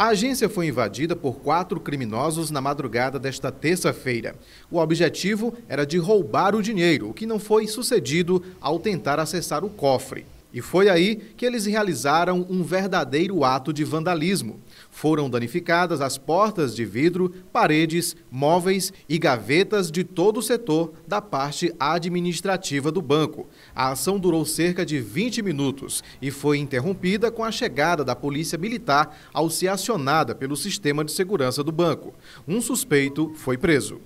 A agência foi invadida por quatro criminosos na madrugada desta terça-feira. O objetivo era de roubar o dinheiro, o que não foi sucedido ao tentar acessar o cofre. E foi aí que eles realizaram um verdadeiro ato de vandalismo. Foram danificadas as portas de vidro, paredes, móveis e gavetas de todo o setor da parte administrativa do banco. A ação durou cerca de 20 minutos e foi interrompida com a chegada da polícia militar ao ser acionada pelo sistema de segurança do banco. Um suspeito foi preso.